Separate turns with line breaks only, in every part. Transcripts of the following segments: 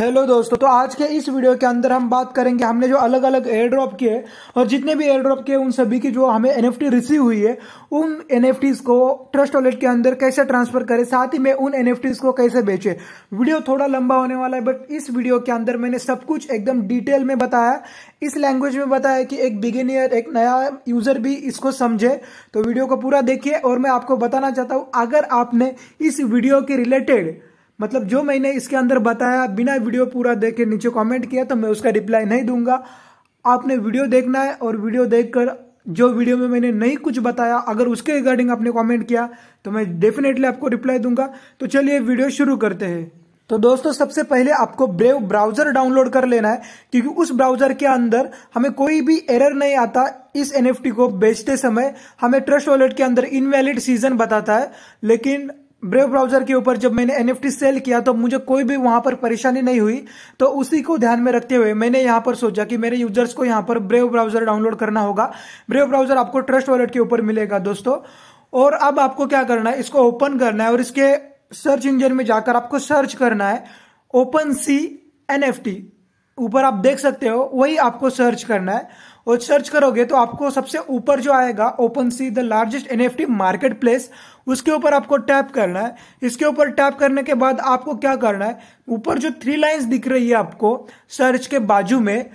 hello दोस्तों तो आज के इस वीडियो के अंदर हम बात करेंगे हमने जो अलग अलग एयर ड्रॉप किए और जितने भी एयर ड्रॉप किए उन सभी की जो हमें एनएफटी रिसीव हुई है उन एनएफटीज को ट्रस्ट वॉलेट के अंदर कैसे ट्रांसफर करें साथ ही में उन एनएफटीज को कैसे बेचे वीडियो थोड़ा लंबा होने वाला है बट इस वीडियो के अंदर मैंने सब कुछ एकदम डिटेल में बताया इस लैंग्वेज में बताया कि एक बिगेनियर एक नया यूजर भी इसको समझे तो वीडियो को पूरा देखिए और मैं आपको बताना चाहता हूँ अगर आपने इस वीडियो के रिलेटेड मतलब जो मैंने इसके अंदर बताया बिना वीडियो पूरा देख के नीचे कमेंट किया तो मैं उसका रिप्लाई नहीं दूंगा आपने वीडियो देखना है और वीडियो देखकर जो वीडियो में मैंने नहीं कुछ बताया अगर उसके रिगार्डिंग आपने कमेंट किया तो मैं डेफिनेटली आपको रिप्लाई दूंगा तो चलिए वीडियो शुरू करते हैं तो दोस्तों सबसे पहले आपको ब्रेव ब्राउजर डाउनलोड कर लेना है क्योंकि उस ब्राउजर के अंदर हमें कोई भी एरर नहीं आता इस एनएफटी को बेचते समय हमें ट्रस्ट वॉलेट के अंदर इनवैलिड सीजन बताता है लेकिन ब्रेव ब्राउजर के ऊपर जब मैंने एनएफटी सेल किया तो मुझे कोई भी वहां पर परेशानी नहीं हुई तो उसी को ध्यान में रखते हुए मैंने यहां पर सोचा कि मेरे यूजर्स को यहां पर ब्रेव ब्राउजर डाउनलोड करना होगा ब्रेव ब्राउजर आपको ट्रस्ट वॉलेट के ऊपर मिलेगा दोस्तों और अब आपको क्या करना है इसको ओपन करना है और इसके सर्च इंजन में जाकर आपको सर्च करना है ओपन सी एन ऊपर आप देख सकते हो वही आपको सर्च करना है और सर्च करोगे तो आपको सबसे ऊपर जो आएगा OpenSea the largest N F T marketplace उसके ऊपर आपको टैप करना है इसके ऊपर टैप करने के बाद आपको क्या करना है ऊपर जो थ्री लाइंस दिख रही है आपको सर्च के बाजू में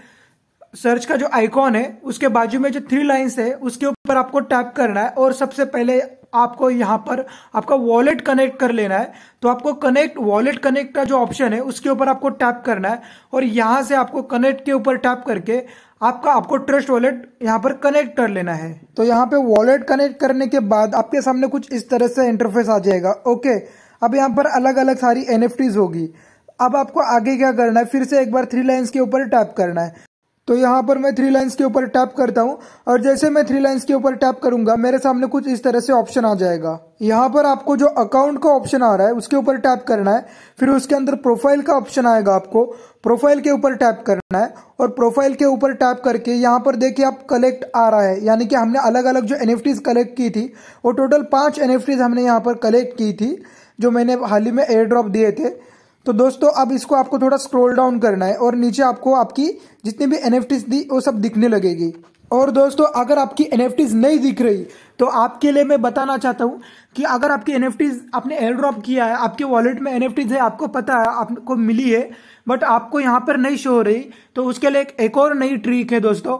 सर्च का जो आइकॉन है उसके बाजू में जो थ्री लाइंस है उसके ऊपर आपको टैप करना है और सबसे पहले आपको यहाँ पर आपका वॉलेट कनेक्ट कर लेना है तो आपको कनेक्ट वॉलेट कनेक्ट का जो ऑप्शन है उसके ऊपर आपको टैप करना है और यहाँ से आपको कनेक्ट के ऊपर टैप करके आपका आपको ट्रस्ट वॉलेट यहाँ पर कनेक्ट कर लेना है तो यहाँ पे वॉलेट कनेक्ट करने के बाद आपके सामने कुछ इस तरह से इंटरफेस आ जाएगा ओके अब यहाँ पर अलग अलग सारी एन होगी अब आपको आगे क्या करना है फिर से एक बार थ्री लाइन्स के ऊपर टैप करना है तो यहाँ पर मैं थ्री लाइन्स के ऊपर टैप करता हूँ और जैसे मैं थ्री लाइन्स के ऊपर टैप करूंगा मेरे सामने कुछ इस तरह से ऑप्शन आ जाएगा यहाँ पर आपको जो अकाउंट का ऑप्शन आ रहा है उसके ऊपर टैप करना है फिर उसके अंदर प्रोफाइल का ऑप्शन आएगा आपको प्रोफाइल के ऊपर टैप करना है और प्रोफाइल के ऊपर टैप करके यहाँ पर देखिए आप कलेक्ट आ रहा है यानी कि हमने अलग अलग जो एन कलेक्ट की थी वो टोटल पाँच एन हमने यहाँ पर कलेक्ट की थी जो मैंने हाल ही में एयर ड्रॉप दिए थे तो दोस्तों अब इसको आपको थोड़ा स्क्रॉल डाउन करना है और नीचे आपको आपकी जितनी भी एन दी वो सब दिखने लगेगी और दोस्तों अगर आपकी एन नहीं दिख रही तो आपके लिए मैं बताना चाहता हूँ कि अगर आपकी एन आपने एयर ड्रॉप किया है आपके वॉलेट में एन है आपको पता है आपको मिली है बट आपको यहाँ पर नहीं शो हो रही तो उसके लिए एक और नई ट्रिक है दोस्तों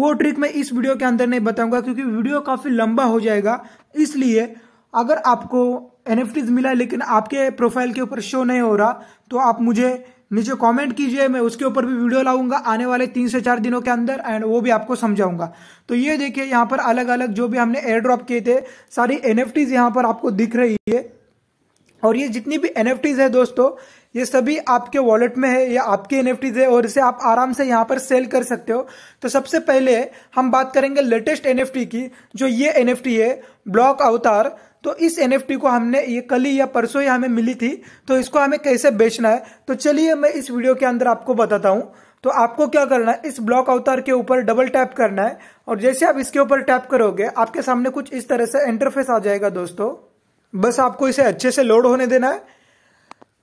वो ट्रिक मैं इस वीडियो के अंदर नहीं बताऊंगा क्योंकि वीडियो काफ़ी लंबा हो जाएगा इसलिए अगर आपको एन मिला लेकिन आपके प्रोफाइल के ऊपर शो नहीं हो रहा तो आप मुझे नीचे कमेंट कीजिए मैं उसके ऊपर भी वीडियो लाऊंगा आने वाले तीन से चार दिनों के अंदर एंड वो भी आपको समझाऊंगा तो ये देखिए यहाँ पर अलग अलग जो भी हमने एयर ड्रॉप किए थे सारी एन यहाँ पर आपको दिख रही है और ये जितनी भी एन एफ है दोस्तों ये सभी आपके वॉलेट में है या आपके एन एफ है और इसे आप आराम से यहाँ पर सेल कर सकते हो तो सबसे पहले हम बात करेंगे लेटेस्ट एन की जो ये एन है ब्लॉक अवतार तो इस एन को हमने ये कल ही या परसों ही हमें मिली थी तो इसको हमें कैसे बेचना है तो चलिए मैं इस वीडियो के अंदर आपको बताता हूँ तो आपको क्या करना है इस ब्लॉक अवतार के ऊपर डबल टैप करना है और जैसे आप इसके ऊपर टैप करोगे आपके सामने कुछ इस तरह से इंटरफेस आ जाएगा दोस्तों बस आपको इसे अच्छे से लोड होने देना है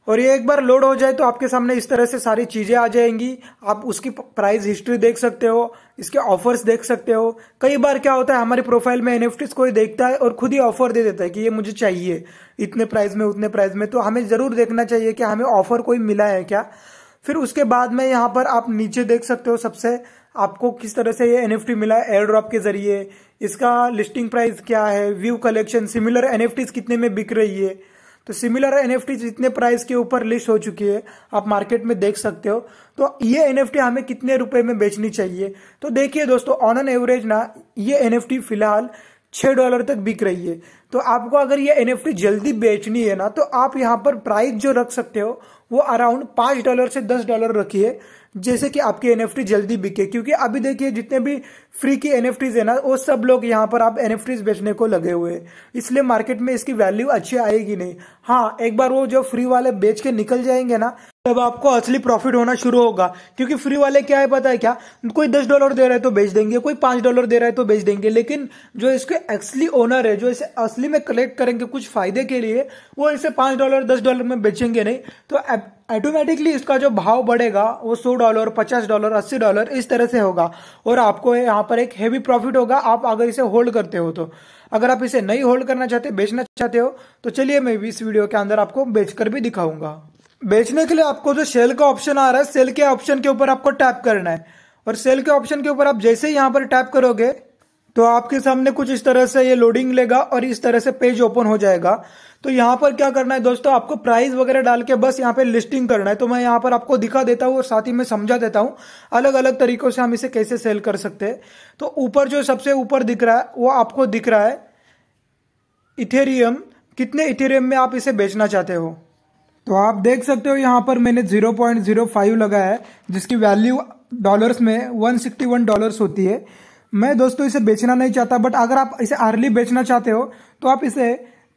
और ये एक बार लोड हो जाए तो आपके सामने इस तरह से सारी चीज़ें आ जाएंगी आप उसकी प्राइस हिस्ट्री देख सकते हो इसके ऑफर्स देख सकते हो कई बार क्या होता है हमारे प्रोफाइल में एन कोई देखता है और खुद ही ऑफर दे देता है कि ये मुझे चाहिए इतने प्राइस में उतने प्राइस में तो हमें ज़रूर देखना चाहिए कि हमें ऑफर कोई मिला है क्या फिर उसके बाद में यहाँ पर आप नीचे देख सकते हो सबसे आपको किस तरह से ये एन मिला है एयर ड्रॉप के जरिए इसका लिस्टिंग प्राइस क्या है व्यू कलेक्शन सिमिलर एन कितने में बिक रही है तो सिमिलर एन जितने प्राइस के ऊपर लिस्ट हो चुकी है आप मार्केट में देख सकते हो तो ये एन हमें कितने रुपए में बेचनी चाहिए तो देखिए दोस्तों ऑन एन एवरेज ना ये एन फिलहाल छह डॉलर तक बिक रही है तो आपको अगर ये एन जल्दी बेचनी है ना तो आप यहाँ पर प्राइस जो रख सकते हो वो अराउंड पांच डॉलर से दस डॉलर रखिए जैसे कि आपके एन जल्दी बिके क्योंकि अभी देखिए जितने भी फ्री की एन एफ है ना वो सब लोग यहाँ पर आप एन बेचने को लगे हुए हैं इसलिए मार्केट में इसकी वैल्यू अच्छी आएगी नहीं हाँ एक बार वो जो फ्री वाले बेच के निकल जाएंगे ना तब आपको असली प्रॉफिट होना शुरू होगा क्योंकि फ्री वाले क्या है पता है क्या कोई दस डॉलर दे रहा है तो बेच देंगे कोई पांच डॉलर दे रहा है तो बेच देंगे लेकिन जो इसके एक्सली ओनर है जो इसे असली में कलेक्ट करेंगे कुछ फायदे के लिए वो इसे पांच डॉलर दस डॉलर में बेचेंगे नहीं तो ऑटोमेटिकली इसका जो भाव बढ़ेगा वो सौ डॉलर पचास डॉलर अस्सी डॉलर इस तरह से होगा और आपको यहाँ पर एक हैवी प्रॉफिट होगा आप अगर इसे होल्ड करते हो तो अगर आप इसे नहीं होल्ड करना चाहते बेचना चाहते हो तो चलिए मैं भी इस वीडियो के अंदर आपको बेचकर भी दिखाऊंगा बेचने के लिए आपको जो सेल का ऑप्शन आ रहा है सेल के ऑप्शन के ऊपर आपको टैप करना है और सेल के ऑप्शन के ऊपर आप जैसे ही यहाँ पर टैप करोगे तो आपके सामने कुछ इस तरह से ये लोडिंग लेगा और इस तरह से पेज ओपन हो जाएगा तो यहाँ पर क्या करना है दोस्तों आपको प्राइस वगैरह डाल के बस यहाँ पे लिस्टिंग करना है तो मैं यहाँ पर आपको दिखा देता हूँ और साथ ही मैं समझा देता हूँ अलग अलग तरीकों से हम इसे कैसे सेल कर सकते हैं तो ऊपर जो सबसे ऊपर दिख रहा है वो आपको दिख रहा है इथेरियम कितने इथेरियम में आप इसे बेचना चाहते हो तो आप देख सकते हो यहाँ पर मैंने 0.05 लगाया है जिसकी वैल्यू डॉलर्स में 161 डॉलर्स होती है मैं दोस्तों इसे बेचना नहीं चाहता बट अगर आप इसे अर्ली बेचना चाहते हो तो आप इसे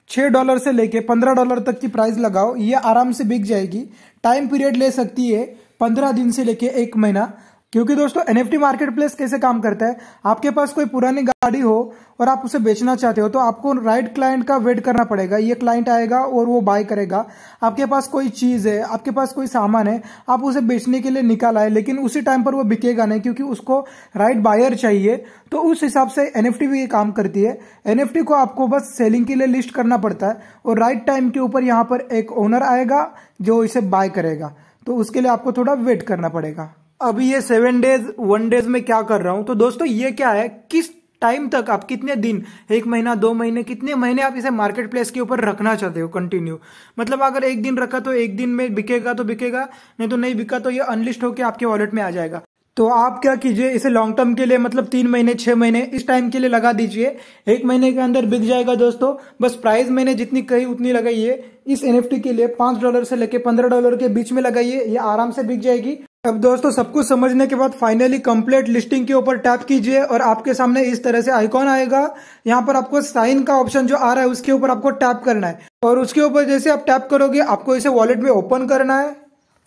छः डॉलर से लेके पंद्रह डॉलर तक की प्राइस लगाओ ये आराम से बिक जाएगी टाइम पीरियड ले सकती है पंद्रह दिन से लेके एक महीना क्योंकि दोस्तों एनएफटी मार्केट प्लेस कैसे काम करता है आपके पास कोई पुरानी गाड़ी हो और आप उसे बेचना चाहते हो तो आपको राइट क्लाइंट का वेट करना पड़ेगा ये क्लाइंट आएगा और वो बाय करेगा आपके पास कोई चीज है आपके पास कोई सामान है आप उसे बेचने के लिए निकाल आए लेकिन उसी टाइम पर वो बिकेगा नहीं क्योंकि उसको राइट बायर चाहिए तो उस हिसाब से एनएफटी भी ये काम करती है एनएफटी को आपको बस सेलिंग के लिए लिस्ट करना पड़ता है और राइट टाइम के ऊपर यहाँ पर एक ओनर आएगा जो इसे बाय करेगा तो उसके लिए आपको थोड़ा वेट करना पड़ेगा अभी ये सेवन डेज वन डेज में क्या कर रहा हूं तो दोस्तों ये क्या है किस टाइम तक आप कितने दिन एक महीना दो महीने कितने महीने आप इसे मार्केट प्लेस के ऊपर रखना चाहते हो कंटिन्यू मतलब अगर एक दिन रखा तो एक दिन में बिकेगा तो बिकेगा नहीं तो नहीं बिका तो ये अनलिस्ट होकर आपके वॉलेट में आ जाएगा तो आप क्या कीजिए इसे लॉन्ग टर्म के लिए मतलब तीन महीने छह महीने इस टाइम के लिए लगा दीजिए एक महीने के अंदर बिक जाएगा दोस्तों बस प्राइस मैंने जितनी कही उतनी लगाइए इस एनएफटी के लिए पांच डॉलर से लेके पंद्रह डॉलर के बीच में लगाइए ये आराम से बिक जाएगी अब दोस्तों सब कुछ समझने के बाद फाइनली कंप्लीट लिस्टिंग के ऊपर टैप कीजिए और आपके सामने इस तरह से आइकॉन आएगा यहाँ पर आपको साइन का ऑप्शन जो आ रहा है उसके ऊपर आपको टैप करना है और उसके ऊपर जैसे आप टैप करोगे आपको इसे वॉलेट में ओपन करना है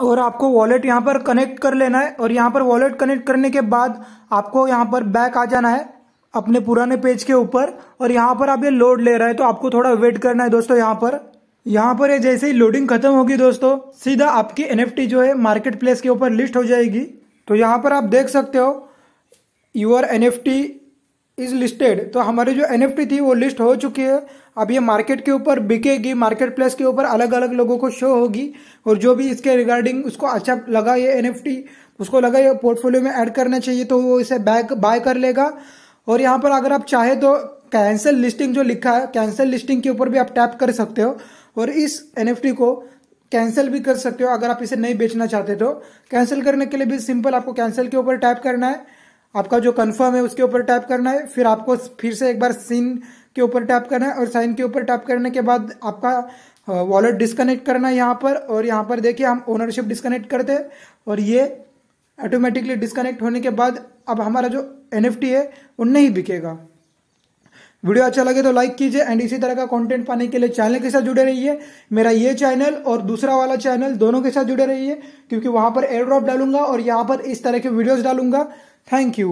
और आपको वॉलेट यहाँ पर कनेक्ट कर लेना है और यहाँ पर वॉलेट कनेक्ट करने के बाद आपको यहाँ पर बैक आ जाना है अपने पुराने पेज के ऊपर और यहाँ पर आप ये लोड ले रहे हैं तो आपको थोड़ा वेट करना है दोस्तों यहाँ पर यहाँ पर ये जैसे ही लोडिंग खत्म होगी दोस्तों सीधा आपकी एन जो है मार्केट प्लेस के ऊपर लिस्ट हो जाएगी तो यहाँ पर आप देख सकते हो your N F T is listed तो हमारी जो एन एफ टी थी वो लिस्ट हो चुकी है अब ये मार्केट के ऊपर बिकेगी मार्केट प्लेस के ऊपर अलग अलग लोगों को शो होगी और जो भी इसके रिगार्डिंग उसको अच्छा लगा ये एन एफ टी उसको लगा ये पोर्टफोलियो में ऐड करना चाहिए तो वो इसे बैक बाय कर लेगा और यहाँ पर अगर आप चाहे तो कैंसिल लिस्टिंग जो लिखा है कैंसिल लिस्टिंग के ऊपर भी आप टैप कर सकते हो और इस एन को कैंसिल भी कर सकते हो अगर आप इसे नहीं बेचना चाहते तो कैंसिल करने के लिए भी सिंपल आपको कैंसिल के ऊपर टैप करना है आपका जो कन्फर्म है उसके ऊपर टैप करना है फिर आपको फिर से एक बार सीन के ऊपर टैप करना है और साइन के ऊपर टैप करने के बाद आपका वॉलेट डिस्कनेक्ट करना है यहाँ पर और यहाँ पर देखिए हम ओनरशिप डिस्कनेक्ट करते हैं और ये ऑटोमेटिकली डिस्कनेक्ट होने के बाद अब हमारा जो एन है वो नहीं बिकेगा वीडियो अच्छा लगे तो लाइक कीजिए एंड इसी तरह का कंटेंट पाने के लिए चैनल के साथ जुड़े रहिए मेरा ये चैनल और दूसरा वाला चैनल दोनों के साथ जुड़े रहिए क्योंकि वहां पर एयर ड्रॉप डालूंगा और यहाँ पर इस तरह के वीडियोस डालूंगा थैंक यू